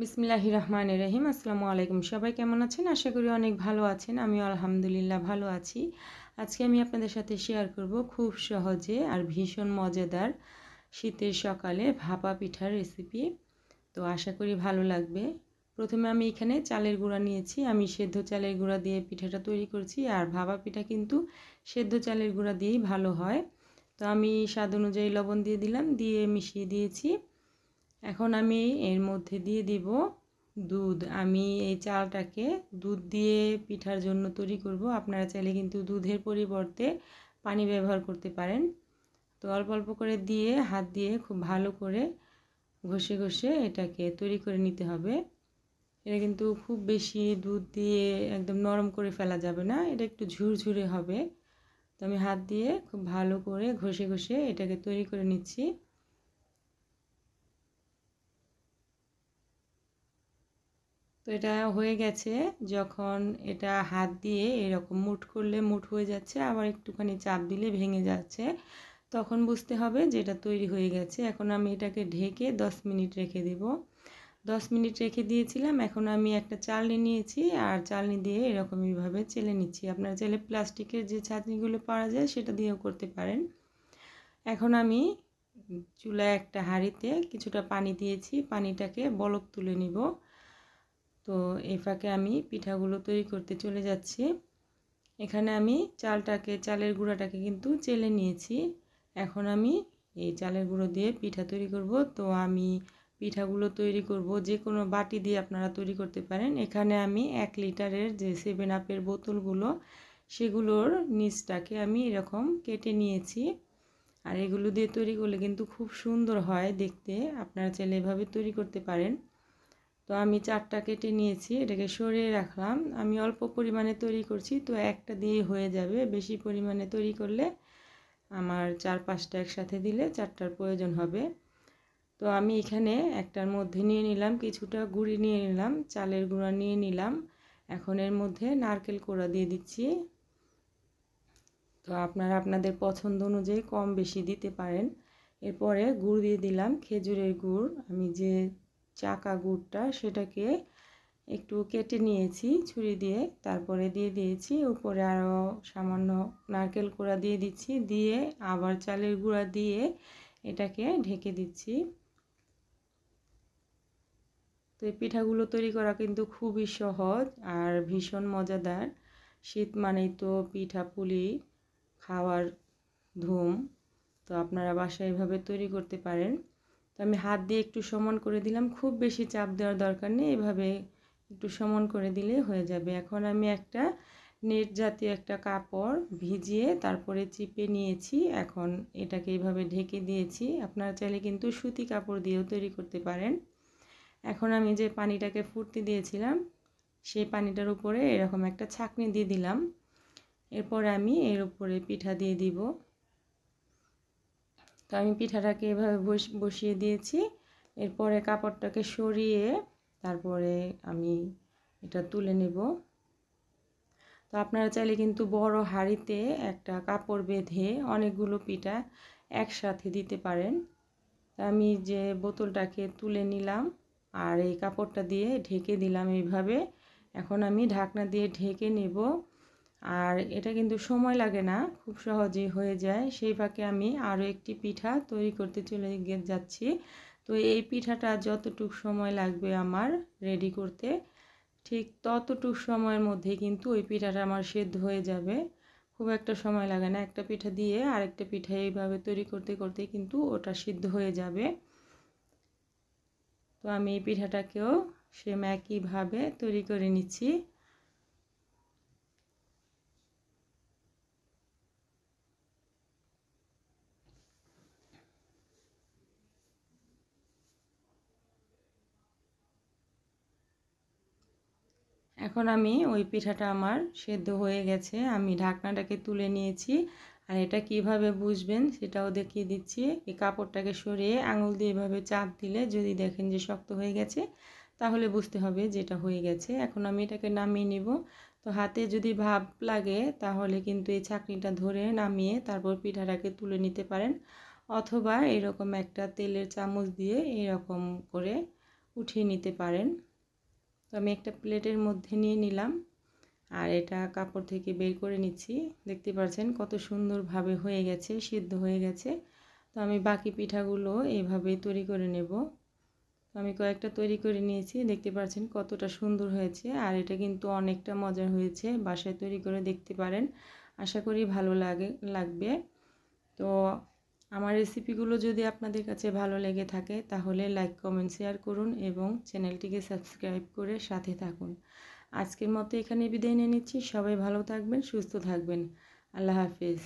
বিসমিল্লাহ রহমান রহিম আসসালামু আলাইকুম সবাই কেমন আছেন আশা করি অনেক ভালো আছেন আমি আলহামদুলিল্লাহ ভালো আছি আজকে আমি আপনাদের সাথে শেয়ার করব খুব সহজে আর ভীষণ মজাদার শীতের সকালে ভাপা পিঠার রেসিপি তো আশা করি ভালো লাগবে প্রথমে আমি এখানে চালের গুঁড়া নিয়েছি আমি সেদ্ধ চালের গুঁড়া দিয়ে পিঠাটা তৈরি করছি আর ভাপা পিঠা কিন্তু সেদ্ধ চালের গুঁড়া দিয়েই ভালো হয় তো আমি স্বাদ অনুযায়ী লবণ দিয়ে দিলাম দিয়ে মিশিয়ে দিয়েছি এখন আমি এর মধ্যে দিয়ে দিব দুধ আমি এই চালটাকে দুধ দিয়ে পিঠার জন্য তৈরি করব আপনারা চাইলে কিন্তু দুধের পরিবর্তে পানি ব্যবহার করতে পারেন তো অল্প অল্প করে দিয়ে হাত দিয়ে খুব ভালো করে ঘষে ঘষে এটাকে তৈরি করে নিতে হবে এটা কিন্তু খুব বেশি দুধ দিয়ে একদম নরম করে ফেলা যাবে না এটা একটু ঝুরঝুরে হবে তো আমি হাত দিয়ে খুব ভালো করে ঘষে ঘষে এটাকে তৈরি করে নিচ্ছি তো এটা হয়ে গেছে যখন এটা হাত দিয়ে এরকম মুঠ করলে মুঠ হয়ে যাচ্ছে আবার একটুখানি চাপ দিলে ভেঙে যাচ্ছে তখন বুঝতে হবে যে এটা তৈরি হয়ে গেছে এখন আমি এটাকে ঢেকে দশ মিনিট রেখে দেব দশ মিনিট রেখে দিয়েছিলাম এখন আমি একটা চালনি নিয়েছি আর চালনি দিয়ে এরকম এইভাবে চেলে নিচ্ছি আপনার চাইলে প্লাস্টিকের যে ছাতনিগুলো পাওয়া যায় সেটা দিয়েও করতে পারেন এখন আমি চুলায় একটা হাঁড়িতে কিছুটা পানি দিয়েছি পানিটাকে বলক তুলে নিব তো এই ফাঁকে আমি পিঠাগুলো তৈরি করতে চলে যাচ্ছি এখানে আমি চালটাকে চালের গুঁড়াটাকে কিন্তু চেলে নিয়েছি এখন আমি এই চালের গুঁড়ো দিয়ে পিঠা তৈরি করব তো আমি পিঠাগুলো তৈরি করব যে কোনো বাটি দিয়ে আপনারা তৈরি করতে পারেন এখানে আমি এক লিটারের যে সেভেন আপের বোতলগুলো সেগুলোর নিচটাকে আমি এরকম কেটে নিয়েছি আর এগুলো দিয়ে তৈরি করলে কিন্তু খুব সুন্দর হয় দেখতে আপনারা চাইলে এভাবে তৈরি করতে পারেন তো আমি চারটা কেটে নিয়েছি এটাকে সরিয়ে রাখলাম আমি অল্প পরিমাণে তৈরি করছি তো একটা দিয়ে হয়ে যাবে বেশি পরিমাণে তৈরি করলে আমার চার পাঁচটা একসাথে দিলে চারটার প্রয়োজন হবে তো আমি এখানে একটার মধ্যে নিয়ে নিলাম কিছুটা গুঁড়ি নিয়ে নিলাম চালের গুঁড়া নিয়ে নিলাম এখন এর মধ্যে নারকেল কোড়া দিয়ে দিচ্ছি তো আপনারা আপনাদের পছন্দ অনুযায়ী কম বেশি দিতে পারেন এরপরে গুড় দিয়ে দিলাম খেজুরের গুড় আমি যে চাকা গুড়টা সেটাকে একটু কেটে নিয়েছি ছুরি দিয়ে তারপরে দিয়ে দিয়েছি উপরে আরও সামান্য নারকেল কোড়া দিয়ে দিচ্ছি দিয়ে আবার চালের গুঁড়া দিয়ে এটাকে ঢেকে দিচ্ছি তো এই পিঠাগুলো তৈরি করা কিন্তু খুবই সহজ আর ভীষণ মজাদার শীত মানেই তো পিঠা পুলি খাওয়ার ধুম তো আপনারা বাসায় এভাবে তৈরি করতে পারেন আমি হাত দিয়ে একটু সমান করে দিলাম খুব বেশি চাপ দেওয়ার দরকার নেই এভাবে একটু সমান করে দিলে হয়ে যাবে এখন আমি একটা নেট জাতীয় একটা কাপড় ভিজিয়ে তারপরে চিপে নিয়েছি এখন এটাকে এইভাবে ঢেকে দিয়েছি আপনারা চাইলে কিন্তু সুতি কাপড় দিয়েও তৈরি করতে পারেন এখন আমি যে পানিটাকে ফুটতে দিয়েছিলাম সেই পানিটার উপরে এরকম একটা ছাঁকনি দিয়ে দিলাম এরপর আমি এর উপরে পিঠা দিয়ে দিব তো আমি পিঠাটাকে এভাবে বসিয়ে দিয়েছি এরপরে কাপড়টাকে সরিয়ে তারপরে আমি এটা তুলে নেব তো আপনারা চাইলে কিন্তু বড় হাঁড়িতে একটা কাপড় বেঁধে অনেকগুলো পিঠা একসাথে দিতে পারেন আমি যে বোতলটাকে তুলে নিলাম আর এই কাপড়টা দিয়ে ঢেকে দিলাম এইভাবে এখন আমি ঢাকনা দিয়ে ঢেকে নেব আর এটা কিন্তু সময় লাগে না খুব সহজেই হয়ে যায় সেই ফাঁকে আমি আরও একটি পিঠা তৈরি করতে চলে যাচ্ছি তো এই পিঠাটা যতটুক সময় লাগবে আমার রেডি করতে ঠিক ততটুক সময়ের মধ্যে কিন্তু ওই পিঠাটা আমার সেদ্ধ হয়ে যাবে খুব একটা সময় লাগে না একটা পিঠা দিয়ে আরেকটা পিঠা এইভাবে তৈরি করতে করতে কিন্তু ওটা সিদ্ধ হয়ে যাবে তো আমি এই পিঠাটাকেও সেম একইভাবে তৈরি করে নিচ্ছি এখন আমি ওই পিঠাটা আমার সেদ্ধ হয়ে গেছে আমি ঢাকনাটাকে তুলে নিয়েছি আর এটা কিভাবে বুঝবেন সেটাও দেখিয়ে দিচ্ছি এই কাপড়টাকে সরিয়ে আঙুল দিয়ে এভাবে চাপ দিলে যদি দেখেন যে শক্ত হয়ে গেছে তাহলে বুঝতে হবে যেটা হয়ে গেছে এখন আমি এটাকে নামিয়ে নেব তো হাতে যদি ভাব লাগে তাহলে কিন্তু এই ছাঁকনিটা ধরে নামিয়ে তারপর পিঠাটাকে তুলে নিতে পারেন অথবা এরকম একটা তেলের চামচ দিয়ে এরকম করে উঠিয়ে নিতে পারেন তো আমি একটা প্লেটের মধ্যে নিয়ে নিলাম আর এটা কাপড় থেকে বের করে নিচ্ছি দেখতে পাচ্ছেন কত সুন্দরভাবে হয়ে গেছে সিদ্ধ হয়ে গেছে তো আমি বাকি পিঠাগুলো এভাবে তৈরি করে নেব আমি কয়েকটা তৈরি করে নিয়েছি দেখতে পাচ্ছেন কতটা সুন্দর হয়েছে আর এটা কিন্তু অনেকটা মজার হয়েছে বাসায় তৈরি করে দেখতে পারেন আশা করি ভালো লাগে লাগবে তো আমার রেসিপিগুলো যদি আপনাদের কাছে ভালো লেগে থাকে তাহলে লাইক কমেন্ট শেয়ার করুন এবং চ্যানেলটিকে সাবস্ক্রাইব করে সাথে থাকুন আজকের মতো এখানে বিদায় নিয়ে নিচ্ছি সবাই ভালো থাকবেন সুস্থ থাকবেন আল্লাহ হাফিজ